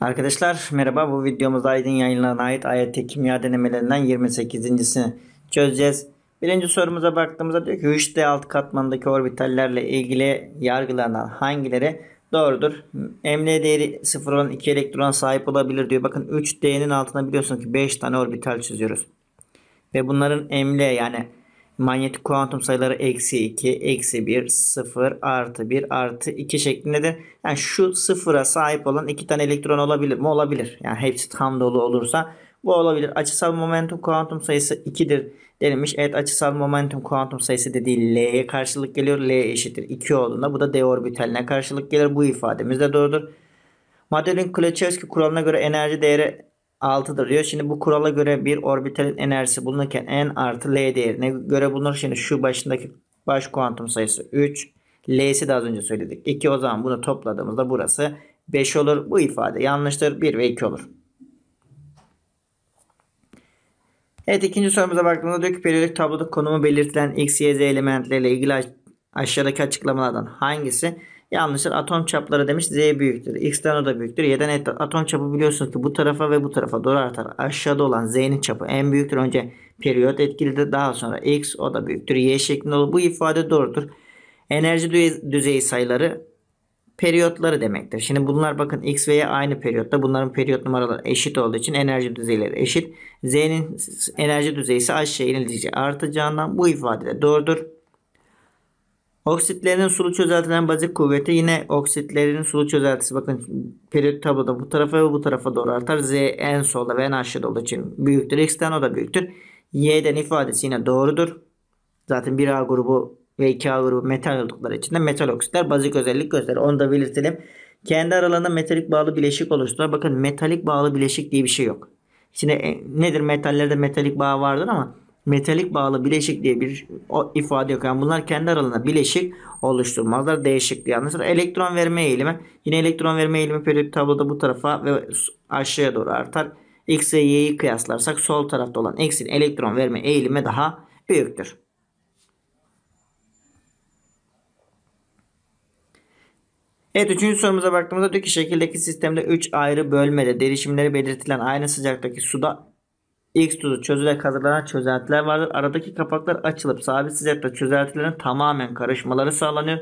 Arkadaşlar merhaba bu videomuzda Aydın yayınlarına ait ayet kimya denemelerinden 28.sini çözeceğiz. Birinci sorumuza baktığımızda diyor ki 3D alt katmandaki orbitallerle ilgili yargılanan hangileri doğrudur? Emniyet değeri 0 olan 2 elektron sahip olabilir diyor. Bakın 3D'nin altına biliyorsunuz ki 5 tane orbital çiziyoruz. Ve bunların emle yani manyetik kuantum sayıları eksi 2, eksi 1, 0, artı 1, artı 2 şeklinde de yani şu sıfıra sahip olan iki tane elektron olabilir mi? Olabilir. Yani hepsi tam dolu olursa bu olabilir. Açısal momentum kuantum sayısı 2'dir denilmiş. Evet açısal momentum kuantum sayısı dediği L'ye karşılık geliyor. L eşittir 2 olduğunda bu da D orbitaline karşılık gelir. Bu ifademiz de doğrudur. Madeline Kleçevski kuralına göre enerji değeri 6'dır diyor. Şimdi bu kurala göre bir orbitalin enerjisi bulunurken n artı l değerine göre bulunur. Şimdi şu başındaki baş kuantum sayısı 3. L'si de az önce söyledik. 2 o zaman bunu topladığımızda burası 5 olur. Bu ifade yanlıştır. 1 ve 2 olur. Evet ikinci sorumuza baktığımızda diyor ki periyodik tabloda konumu belirtilen x, y, z elementleriyle ilgili aşağıdaki açıklamalardan hangisi Yanlışlar atom çapları demiş Z büyüktür. X'ten o da büyüktür. Y'den et atom çapı biliyorsunuz ki bu tarafa ve bu tarafa doğru artar. Aşağıda olan Z'nin çapı en büyüktür. Önce periyot etkilidir. Daha sonra X o da büyüktür. Y şeklinde olur. Bu ifade doğrudur. Enerji düzeyi sayıları periyotları demektir. Şimdi bunlar bakın X ve Y aynı periyotta. Bunların periyot numaraları eşit olduğu için enerji düzeyleri eşit. Z'nin enerji düzeyi ise aşağı inilince artacağından bu ifade de doğrudur. Oksitlerin sulu çözeltilen bazik kuvveti yine oksitlerin sulu çözeltisi bakın periyot tabloda bu tarafa ve bu tarafa doğru artar. Z en solda ve en aşağıda olduğu için büyüktür. X'ten o da büyüktür. Y'den ifadesi yine doğrudur. Zaten 1A grubu ve 2A grubu metal oldukları için de metal oksitler bazik özellik gösterir. Onu da belirtelim. Kendi aralarında metalik bağlı bileşik oluşturan bakın metalik bağlı bileşik diye bir şey yok. Şimdi e, nedir metallerde metalik bağ vardır ama metalik bağlı bileşik diye bir ifade yok. Yani bunlar kendi aralarında bileşik oluşturmazlar. Değişikliği anlaşılır. Elektron verme eğilimi. Yine elektron verme eğilimi periyodik tabloda bu tarafa ve aşağıya doğru artar. X ve Y'yi kıyaslarsak sol tarafta olan X'in elektron verme eğilimi daha büyüktür. Evet üçüncü sorumuza baktığımızda diyor ki şekildeki sistemde 3 ayrı bölmede derişimleri belirtilen aynı sıcaklıktaki suda X tuzu çözülerek hazırlanan çözeltiler vardır. Aradaki kapaklar açılıp sabit sıcakta çözeltilerin tamamen karışmaları sağlanıyor.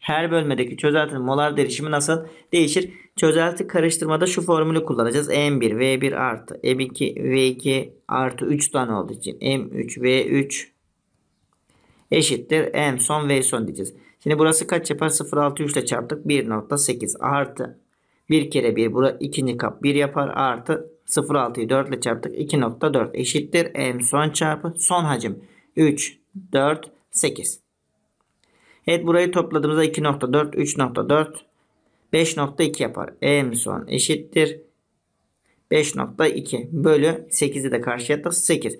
Her bölmedeki çözeltinin molar değişimi nasıl değişir? Çözelti karıştırmada şu formülü kullanacağız. M1 V1 artı M2 V2 artı 3 tane olduğu için M3 V3 eşittir M son V son diyeceğiz. Şimdi burası kaç yapar? 0.63 ile çarptık. 1.8 artı 1 kere 1 bura ikinci kap 1 yapar artı 0.6'yı 4 ile çarptık. 2.4 eşittir. M son çarpı son hacim. 3, 4, 8. Evet burayı topladığımızda 2.4, 3.4, 5.2 yapar. M son eşittir. 5.2 bölü 8'i de karşıya attık. 8.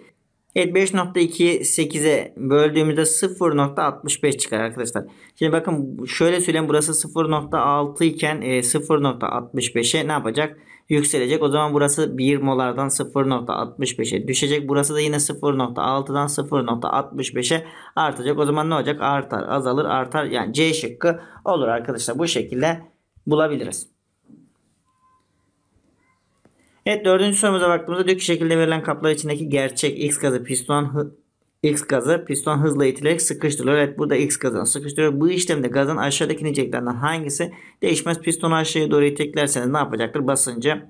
Evet 5.2'yi 8'e böldüğümüzde 0.65 çıkar arkadaşlar. Şimdi bakın şöyle söyleyeyim burası 0.6 iken 0.65'e ne yapacak? yükselecek. O zaman burası 1 molardan 0.65'e düşecek. Burası da yine 0.6'dan 0.65'e artacak. O zaman ne olacak? Artar, azalır, artar. Yani C şıkkı olur arkadaşlar. Bu şekilde bulabiliriz. Evet dördüncü sorumuza baktığımızda diyor ki şekilde verilen kaplar içindeki gerçek X gazı piston X gazı piston hızla itilerek sıkıştırılıyor. Evet burada X gazını sıkıştırıyor. Bu işlemde gazın aşağıdaki niceliklerden hangisi değişmez? Piston aşağıya doğru iteklerseniz ne yapacaktır? Basıncı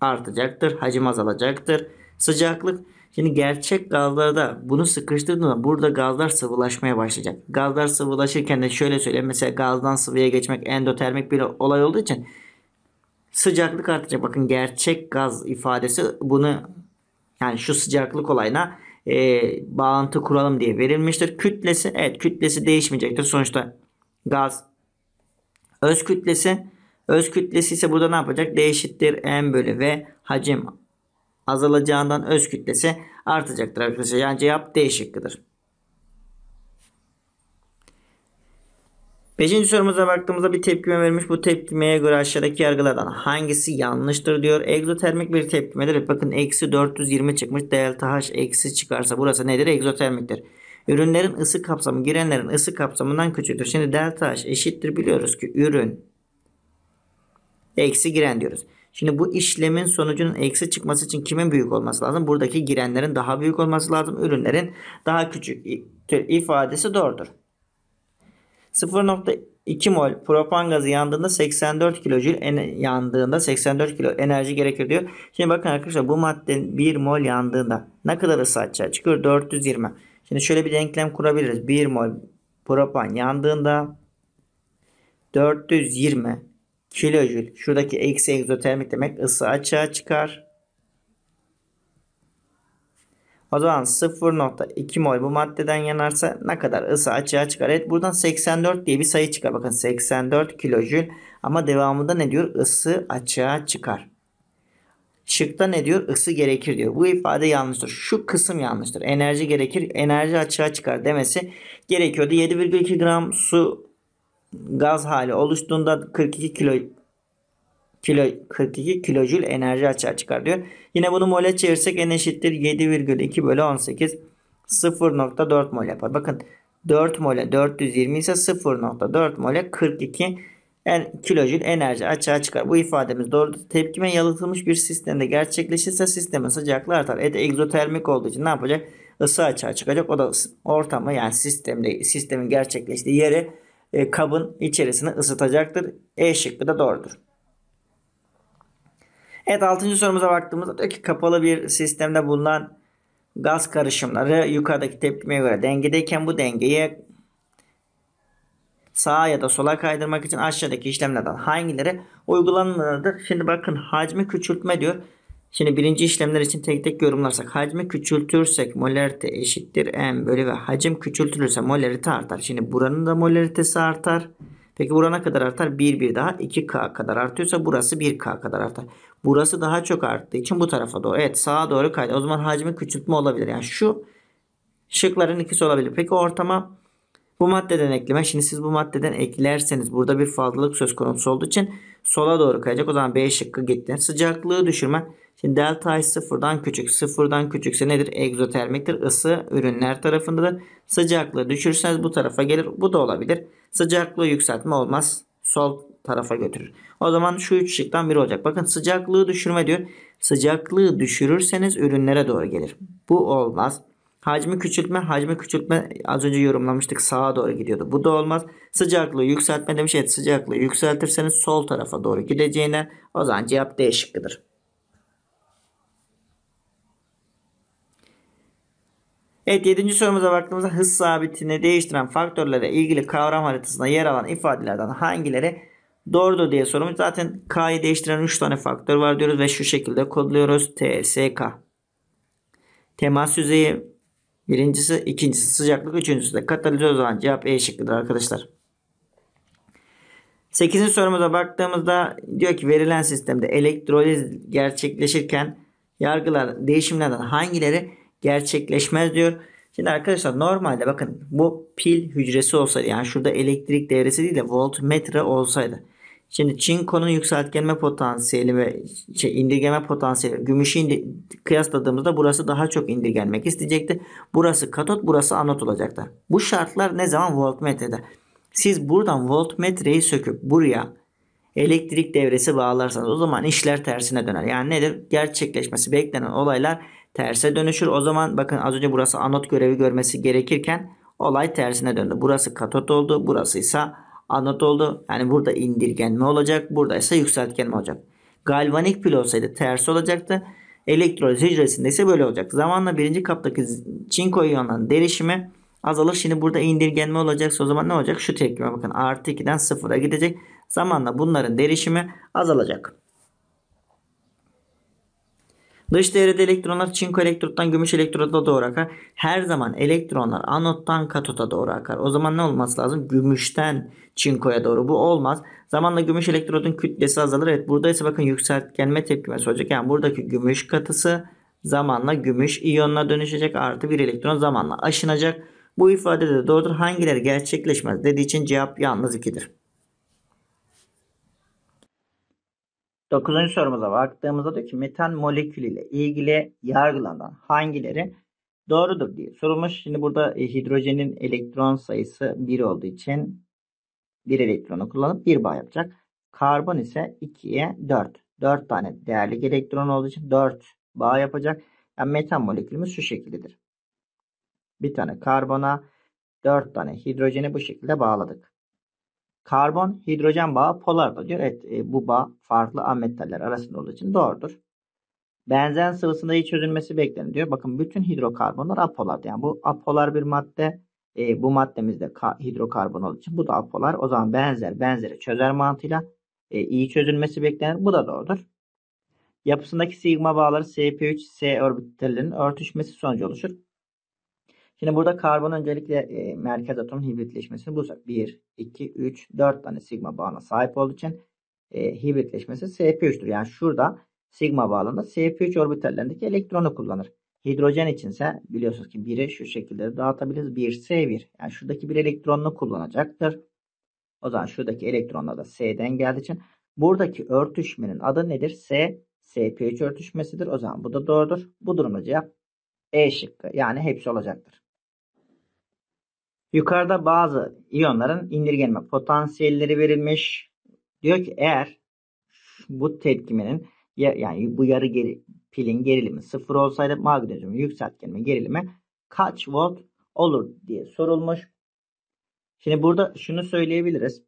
artacaktır. Hacim azalacaktır. Sıcaklık. Şimdi gerçek gazlarda bunu sıkıştırdığında burada gazlar sıvılaşmaya başlayacak. Gazlar sıvılaşırken de şöyle söyleyeyim. Mesela gazdan sıvıya geçmek endotermik bir olay olduğu için sıcaklık artacak. Bakın gerçek gaz ifadesi bunu yani şu sıcaklık olayına e, bağlantı kuralım diye verilmiştir. Kütlesi evet kütlesi değişmeyecektir. Sonuçta gaz öz kütlesi öz kütlesi ise burada ne yapacak? Değişittir eşittir M bölü V hacim azalacağından öz kütlesi artacaktır arkadaşlar. Yani cevap D şıkkıdır. Beşinci sorumuza baktığımızda bir tepkime vermiş. Bu tepkimeye göre aşağıdaki yargılardan hangisi yanlıştır diyor. Egzotermik bir tepkimedir. Bakın eksi 420 çıkmış. Delta H eksi çıkarsa burası nedir? Egzotermiktir. Ürünlerin ısı kapsamı girenlerin ısı kapsamından küçüktür. Şimdi delta H eşittir biliyoruz ki ürün eksi giren diyoruz. Şimdi bu işlemin sonucunun eksi çıkması için kimin büyük olması lazım? Buradaki girenlerin daha büyük olması lazım. Ürünlerin daha küçük ifadesi doğrudur. 0.2 mol propan gazı yandığında 84 kilojül yandığında 84 kilo enerji gerekir diyor. Şimdi bakın arkadaşlar bu madde 1 mol yandığında ne kadar ısı açığa çıkıyor? 420. Şimdi şöyle bir denklem kurabiliriz. 1 mol propan yandığında 420 kilojül şuradaki eksi egzotermik demek ısı açığa çıkar. O zaman 0.2 mol bu maddeden yanarsa ne kadar ısı açığa çıkar? Evet buradan 84 diye bir sayı çıkar. Bakın 84 kilojül ama devamında ne diyor? Isı açığa çıkar. Şıkta ne diyor? Isı gerekir diyor. Bu ifade yanlıştır. Şu kısım yanlıştır. Enerji gerekir, enerji açığa çıkar demesi gerekiyordu. 7,2 gram su gaz hali oluştuğunda 42 kilo kilo 42 kilojül enerji açığa çıkar diyor. Yine bunu mole çevirsek en eşittir 7,2 bölü 18 0.4 mol yapar. Bakın 4 mole 420 ise 0.4 mole 42 en, kilojül enerji açığa çıkar. Bu ifademiz doğru tepkime yalıtılmış bir sistemde gerçekleşirse sistemin sıcaklığı artar. Et egzotermik olduğu için ne yapacak? Isı açığa çıkacak. O da ortamı yani sistemde sistemin gerçekleştiği yeri e, kabın içerisini ısıtacaktır. E şıkkı da doğrudur. Evet 6. sorumuza baktığımızda diyor ki kapalı bir sistemde bulunan gaz karışımları yukarıdaki tepkimeye göre dengedeyken bu dengeyi sağa ya da sola kaydırmak için aşağıdaki işlemlerden hangileri uygulanmalıdır? Şimdi bakın hacmi küçültme diyor. Şimdi birinci işlemler için tek tek yorumlarsak hacmi küçültürsek molarite eşittir m bölü ve hacim küçültülürse molarite artar. Şimdi buranın da molaritesi artar. Peki burana kadar artar? 1 1 daha 2K kadar artıyorsa burası 1K kadar artar. Burası daha çok arttığı için bu tarafa doğru. Evet sağa doğru kaydı. O zaman hacmi küçültme olabilir. Yani şu şıkların ikisi olabilir. Peki ortama bu maddeden ekleme. Şimdi siz bu maddeden eklerseniz burada bir fazlalık söz konusu olduğu için sola doğru kayacak. O zaman B şıkkı gitti. Sıcaklığı düşürme. Şimdi delta i sıfırdan küçük. Sıfırdan küçükse nedir? Egzotermiktir. Isı ürünler tarafında da Sıcaklığı düşürseniz bu tarafa gelir. Bu da olabilir. Sıcaklığı yükseltme olmaz. Sol tarafa götürür. O zaman şu üç şıktan biri olacak. Bakın sıcaklığı düşürme diyor. Sıcaklığı düşürürseniz ürünlere doğru gelir. Bu olmaz. Hacmi küçültme, hacmi küçültme az önce yorumlamıştık sağa doğru gidiyordu. Bu da olmaz. Sıcaklığı yükseltme demiş. Evet sıcaklığı yükseltirseniz sol tarafa doğru gideceğine o zaman cevap D Evet 7. sorumuza baktığımızda hız sabitini değiştiren faktörlere ilgili kavram haritasında yer alan ifadelerden hangileri doğrudur diye sorumuz. Zaten K'yı değiştiren 3 tane faktör var diyoruz ve şu şekilde kodluyoruz. TSK. Temas yüzeyi birincisi, ikincisi sıcaklık, üçüncüsü de katalizör olan cevap E şıkkıdır arkadaşlar. 8. sorumuza baktığımızda diyor ki verilen sistemde elektroliz gerçekleşirken yargılar değişimlerden hangileri gerçekleşmez diyor. Şimdi arkadaşlar normalde bakın bu pil hücresi olsaydı yani şurada elektrik devresi değil de voltmetre olsaydı. Şimdi çinkonun yükseltgenme potansiyeli ve şey, indirgeme potansiyeli gümüşü indi, kıyasladığımızda burası daha çok indirgenmek isteyecekti. Burası katot burası anot olacaktı. Bu şartlar ne zaman voltmetrede? Siz buradan voltmetreyi söküp buraya elektrik devresi bağlarsanız o zaman işler tersine döner. Yani nedir? Gerçekleşmesi beklenen olaylar terse dönüşür. O zaman bakın az önce burası anot görevi görmesi gerekirken olay tersine döndü. Burası katot oldu. Burası ise anot oldu. Yani burada indirgenme olacak. Burada ise yükseltgenme olacak. Galvanik pil olsaydı ters olacaktı. Elektroliz hücresinde ise böyle olacak. Zamanla birinci kaptaki çinko iyonların derişimi azalır. Şimdi burada indirgenme olacaksa o zaman ne olacak? Şu tepkime bakın artı 2'den 0'a gidecek. Zamanla bunların derişimi azalacak. Dış devrede elektronlar çinko elektrottan gümüş elektroda doğru akar. Her zaman elektronlar anottan katota doğru akar. O zaman ne olması lazım? Gümüşten çinkoya doğru. Bu olmaz. Zamanla gümüş elektrodun kütlesi azalır. Evet burada ise bakın yükseltgenme tepkimesi olacak. Yani buradaki gümüş katısı zamanla gümüş iyonuna dönüşecek. Artı bir elektron zamanla aşınacak. Bu ifade de doğrudur. Hangileri gerçekleşmez dediği için cevap yalnız ikidir. Dokuzuncu sorumuza baktığımızda diyor ki metan molekülü ile ilgili yargılanan hangileri doğrudur diye sorulmuş. Şimdi burada e, hidrojenin elektron sayısı 1 olduğu için bir elektronu kullanıp bir bağ yapacak. Karbon ise 2'ye 4. 4 tane değerli elektron olduğu için 4 bağ yapacak. Yani metan molekülümüz şu şekildedir. Bir tane karbona 4 tane hidrojeni bu şekilde bağladık. Karbon hidrojen bağı polar diyor. Evet e, bu bağ farklı ametaller arasında olduğu için doğrudur. Benzen sıvısında iyi çözülmesi bekleniyor. Bakın bütün hidrokarbonlar apolar. Yani bu apolar bir madde. E, bu maddemizde hidrokarbon olduğu için bu da apolar. O zaman benzer benzeri çözer mantığıyla e, iyi çözülmesi beklenir. Bu da doğrudur. Yapısındaki sigma bağları sp 3 S orbitallerinin örtüşmesi sonucu oluşur. Şimdi burada karbon öncelikle e, merkez atomun hibritleşmesini bulacak. 1, 2, 3, 4 tane sigma bağına sahip olduğu için e, hibritleşmesi sp3'tür. Yani şurada sigma bağında sp3 orbitallerindeki elektronu kullanır. Hidrojen içinse biliyorsunuz ki 1'i şu şekilde dağıtabiliriz. 1s1 yani şuradaki bir elektronunu kullanacaktır. O zaman şuradaki elektronla da s'den geldiği için buradaki örtüşmenin adı nedir? S sp3 örtüşmesidir. O zaman bu da doğrudur. Bu durumda cevap E şıkkı yani hepsi olacaktır. Yukarıda bazı iyonların indirgenme potansiyelleri verilmiş. Diyor ki eğer bu tepkimenin yani bu yarı geri, pilin gerilimi sıfır olsaydı magnezyum yükseltgenme gerilimi kaç volt olur diye sorulmuş. Şimdi burada şunu söyleyebiliriz.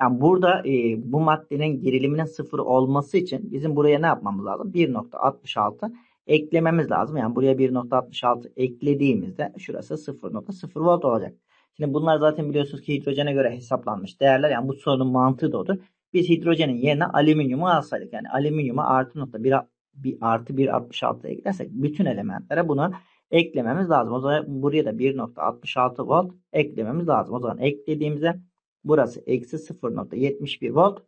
Yani burada e, bu maddenin geriliminin sıfır olması için bizim buraya ne yapmamız lazım? 1.66 eklememiz lazım. Yani buraya 1.66 eklediğimizde şurası 0.0 volt olacak. Şimdi bunlar zaten biliyorsunuz ki hidrojene göre hesaplanmış değerler. Yani bu sorunun mantığı da odur. Biz hidrojenin yerine alüminyumu alsaydık. Yani alüminyuma artı nokta 1, bir artı 1.66'ya gidersek bütün elementlere bunu eklememiz lazım. O zaman buraya da 1.66 volt eklememiz lazım. O zaman eklediğimizde burası eksi 0.71 volt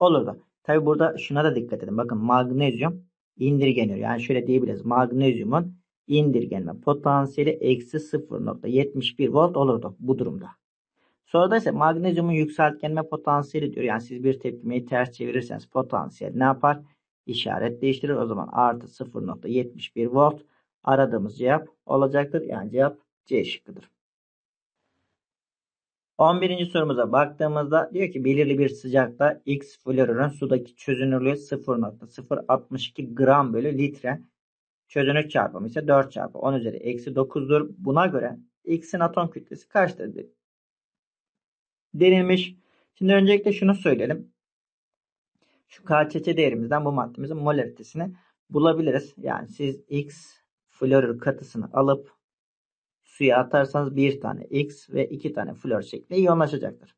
olurdu. Tabi burada şuna da dikkat edin. Bakın magnezyum indirgeniyor. Yani şöyle diyebiliriz. Magnezyumun indirgenme potansiyeli eksi 0.71 volt olurdu bu durumda. Sonra da ise magnezyumun yükseltgenme potansiyeli diyor. Yani siz bir tepkimeyi ters çevirirseniz potansiyel ne yapar? İşaret değiştirir. O zaman artı 0.71 volt aradığımız cevap olacaktır. Yani cevap C şıkkıdır. 11. sorumuza baktığımızda diyor ki belirli bir sıcakta X florürün sudaki çözünürlüğü 0.062 gram bölü litre çözünür çarpımı ise 4 çarpı 10 üzeri eksi 9'dur. Buna göre X'in atom kütlesi kaçtır denilmiş. Şimdi öncelikle şunu söyleyelim. Şu KÇC değerimizden bu maddemizin molaritesini bulabiliriz. Yani siz X florür katısını alıp suya atarsanız bir tane X ve iki tane flör şeklinde iyonlaşacaktır.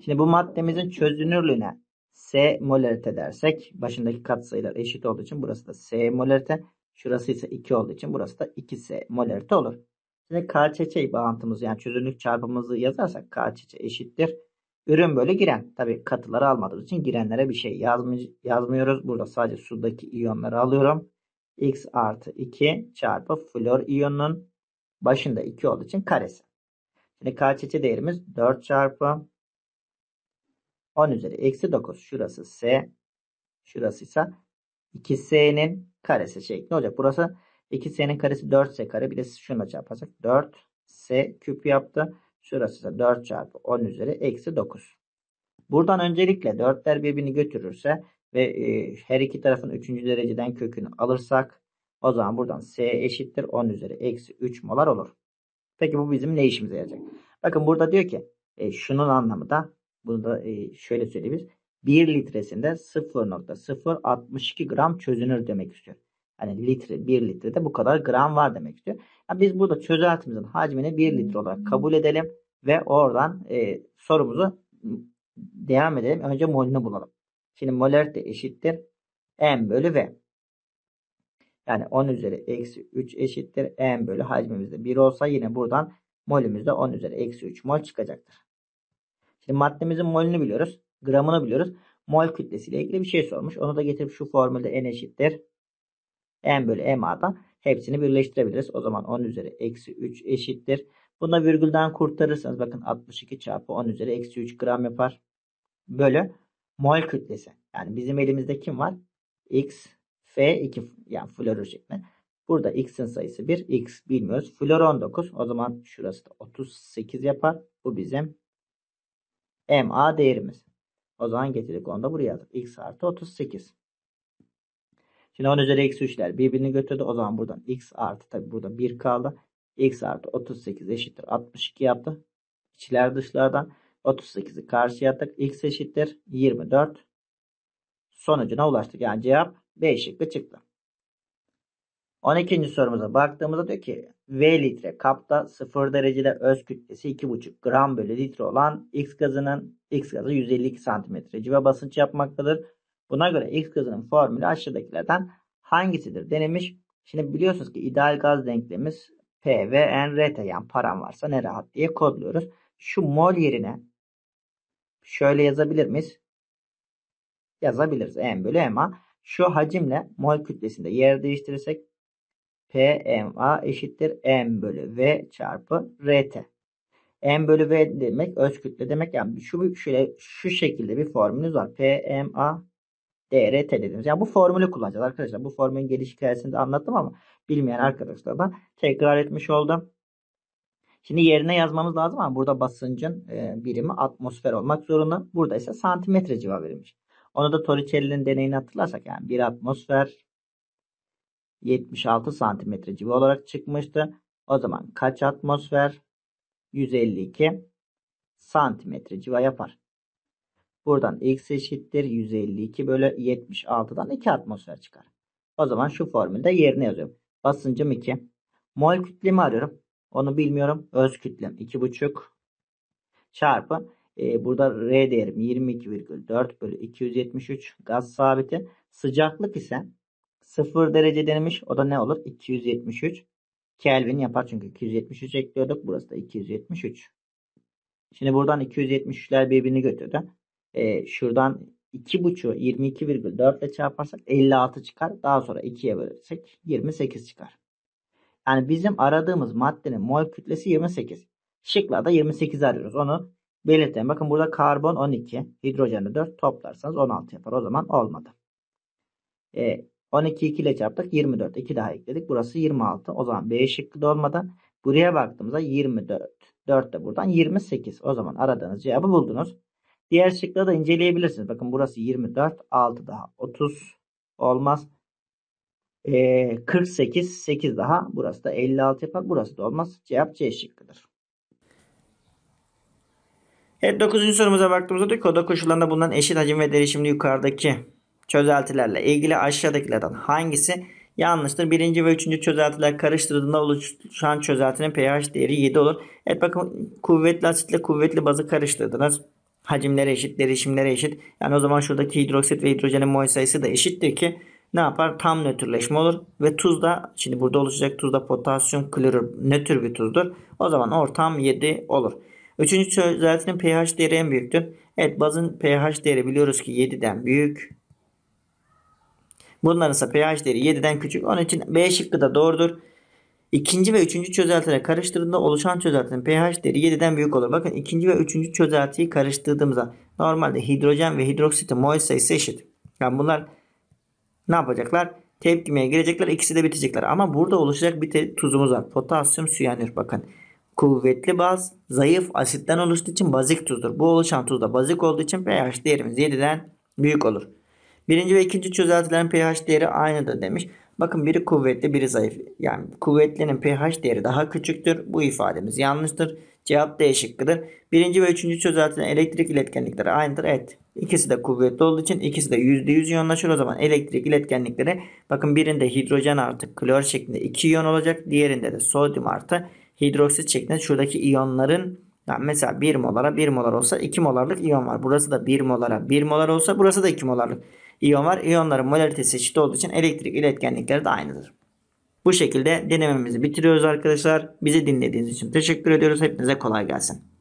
Şimdi bu maddemizin çözünürlüğüne S molarite dersek başındaki katsayılar eşit olduğu için burası da S molarite. Şurası ise 2 olduğu için burası da 2S molarite olur. Şimdi KÇÇ bağıntımızı yani çözünürlük çarpımımızı yazarsak KÇÇ eşittir Ürün böyle giren. Tabi katıları almadığımız için girenlere bir şey yazmıyoruz. Burada sadece sudaki iyonları alıyorum. X artı 2 çarpı flor iyonunun başında 2 olduğu için karesi. Şimdi KÇC değerimiz 4 çarpı 10 üzeri eksi 9. Şurası S. Şurası ise 2S'nin karesi şeklinde olacak. Burası 2S'nin karesi 4S kare. Bir de şununla çarparsak 4S küp yaptı. Şurası da 4 çarpı 10 üzeri eksi 9. Buradan öncelikle 4'ler birbirini götürürse ve e, her iki tarafın 3. dereceden kökünü alırsak o zaman buradan S eşittir 10 üzeri eksi 3 molar olur. Peki bu bizim ne işimize yarayacak? Bakın burada diyor ki e, şunun anlamı da bunu da e, şöyle söyleyebiliriz. 1 litresinde 0.062 gram çözünür demek istiyor. Hani litre, bir litrede bu kadar gram var demek istiyor. Yani biz burada çözeltimizin hacmini bir litre olarak kabul edelim ve oradan e, sorumuzu devam edelim. Önce molünü bulalım. Şimdi molarite eşittir m bölü v. Yani 10 üzeri eksi 3 eşittir m bölü hacmimizde 1 olsa yine buradan molümüzde 10 üzeri eksi 3 mol çıkacaktır. Şimdi maddemizin molünü biliyoruz. Gramını biliyoruz. Mol kütlesiyle ilgili bir şey sormuş. Onu da getirip şu formülde n eşittir m bölü ma'dan hepsini birleştirebiliriz. O zaman 10 üzeri eksi 3 eşittir. Bunu virgülden kurtarırsanız bakın 62 çarpı 10 üzeri eksi 3 gram yapar. Bölü mol kütlesi. Yani bizim elimizde kim var? X, F, 2 yani florür şeklinde. Burada x'in sayısı 1, x bilmiyoruz. Flor 19. O zaman şurası da 38 yapar. Bu bizim MA değerimiz. O zaman getirdik onu da buraya yazdık. x artı 38. Şimdi 10 üzeri eksi 3'ler birbirini götürdü. O zaman buradan x artı tabi burada 1 kaldı. x artı 38 eşittir 62 yaptı. İçler dışlardan 38'i karşıya attık. x eşittir 24. Sonucuna ulaştık. Yani cevap B şıkkı çıktı. 12. sorumuza baktığımızda diyor ki V litre kapta 0 derecede öz kütlesi 2,5 gram bölü litre olan X gazının X gazı 152 cm civa basınç yapmaktadır. Buna göre X gazının formülü aşağıdakilerden hangisidir denemiş. Şimdi biliyorsunuz ki ideal gaz denklemimiz P ve NRT yani param varsa ne rahat diye kodluyoruz. Şu mol yerine şöyle yazabilir miyiz? Yazabiliriz. n bölü m. A Şu hacimle mol kütlesinde yer değiştirirsek PMA eşittir M bölü V çarpı RT. M bölü V demek öz kütle demek yani şu şöyle şu şekilde bir formülümüz var. PMA DRT dediğimiz. Yani bu formülü kullanacağız arkadaşlar. Bu formülün geliş hikayesini de anlattım ama bilmeyen da tekrar etmiş oldum. Şimdi yerine yazmamız lazım ama burada basıncın e, birimi atmosfer olmak zorunda. Burada ise santimetre civa verilmiş. Onu da Torricelli'nin deneyini hatırlarsak yani bir atmosfer 76 santimetre civa olarak çıkmıştı. O zaman kaç atmosfer? 152 santimetre civa yapar. Buradan x eşittir 152 bölü 76'dan 2 atmosfer çıkar. O zaman şu formülde yerine yazıyorum. Basıncım 2. Mol kütlemi arıyorum. Onu bilmiyorum. Öz kütlem 2,5 çarpı e, burada R değerim 22,4 bölü 273 gaz sabiti. Sıcaklık ise 0 derece denilmiş. O da ne olur? 273 Kelvin yapar. Çünkü 273 ekliyorduk. Burası da 273. Şimdi buradan 273'ler birbirini götürdü e, şuradan 2.5'u 22,4 ile çarparsak 56 çıkar. Daha sonra 2'ye bölersek 28 çıkar. Yani bizim aradığımız maddenin mol kütlesi 28. Şıklarda 28 arıyoruz. Onu belirtelim. Bakın burada karbon 12, hidrojeni 4 toplarsanız 16 yapar. O zaman olmadı. E, 12 2 ile çarptık 24. 2 daha ekledik. Burası 26. O zaman B şıkkı da olmadı. Buraya baktığımızda 24. 4 de buradan 28. O zaman aradığınız cevabı buldunuz. Diğer şıkları da inceleyebilirsiniz. Bakın burası 24, 6 daha 30 olmaz. Ee, 48, 8 daha. Burası da 56 yapar. Burası da olmaz. Cevap C şıkkıdır. Evet 9. sorumuza baktığımızda diyor ki oda koşullarında bulunan eşit hacim ve derişimli yukarıdaki çözeltilerle ilgili aşağıdakilerden hangisi yanlıştır? Birinci ve üçüncü çözeltiler karıştırıldığında oluşan çözeltinin pH değeri 7 olur. Evet bakın kuvvetli asitle kuvvetli bazı karıştırdınız. Hacimlere eşit, derişimlere eşit. Yani o zaman şuradaki hidroksit ve hidrojenin mol sayısı da eşittir ki ne yapar? Tam nötrleşme olur. Ve tuz da şimdi burada oluşacak tuz da potasyum klorür nötr bir tuzdur. O zaman ortam 7 olur. Üçüncü çözeltinin pH değeri en büyüktür. Evet bazın pH değeri biliyoruz ki 7'den büyük. Bunların ise pH değeri 7'den küçük. Onun için B şıkkı da doğrudur. İkinci ve üçüncü çözeltiler karıştırıldığında oluşan çözeltinin pH değeri 7'den büyük olur. Bakın ikinci ve üçüncü çözeltiyi karıştırdığımızda normalde hidrojen ve hidroksitin mol sayısı eşit. Yani bunlar ne yapacaklar? Tepkimeye girecekler ikisi de bitecekler. Ama burada oluşacak bir tuzumuz var. Potasyum siyanür bakın. Kuvvetli baz zayıf asitten oluştuğu için bazik tuzdur. Bu oluşan tuz da bazik olduğu için pH değerimiz 7'den büyük olur. Birinci ve ikinci çözeltilerin pH değeri aynıdır demiş. Bakın biri kuvvetli biri zayıf. Yani kuvvetlinin pH değeri daha küçüktür. Bu ifademiz yanlıştır. Cevap D şıkkıdır. Birinci ve üçüncü çözeltiden elektrik iletkenlikleri aynıdır. Evet. İkisi de kuvvetli olduğu için ikisi de %100 iyonlaşır. O zaman elektrik iletkenlikleri bakın birinde hidrojen artı klor şeklinde iki iyon olacak. Diğerinde de sodyum artı hidroksit şeklinde şuradaki iyonların yani mesela 1 molara 1 molar olsa 2 molarlık iyon var. Burası da 1 molara 1 molar olsa burası da 2 molarlık iyon var. İyonların molaritesi eşit olduğu için elektrik iletkenlikleri de aynıdır. Bu şekilde denememizi bitiriyoruz arkadaşlar. Bizi dinlediğiniz için teşekkür ediyoruz. Hepinize kolay gelsin.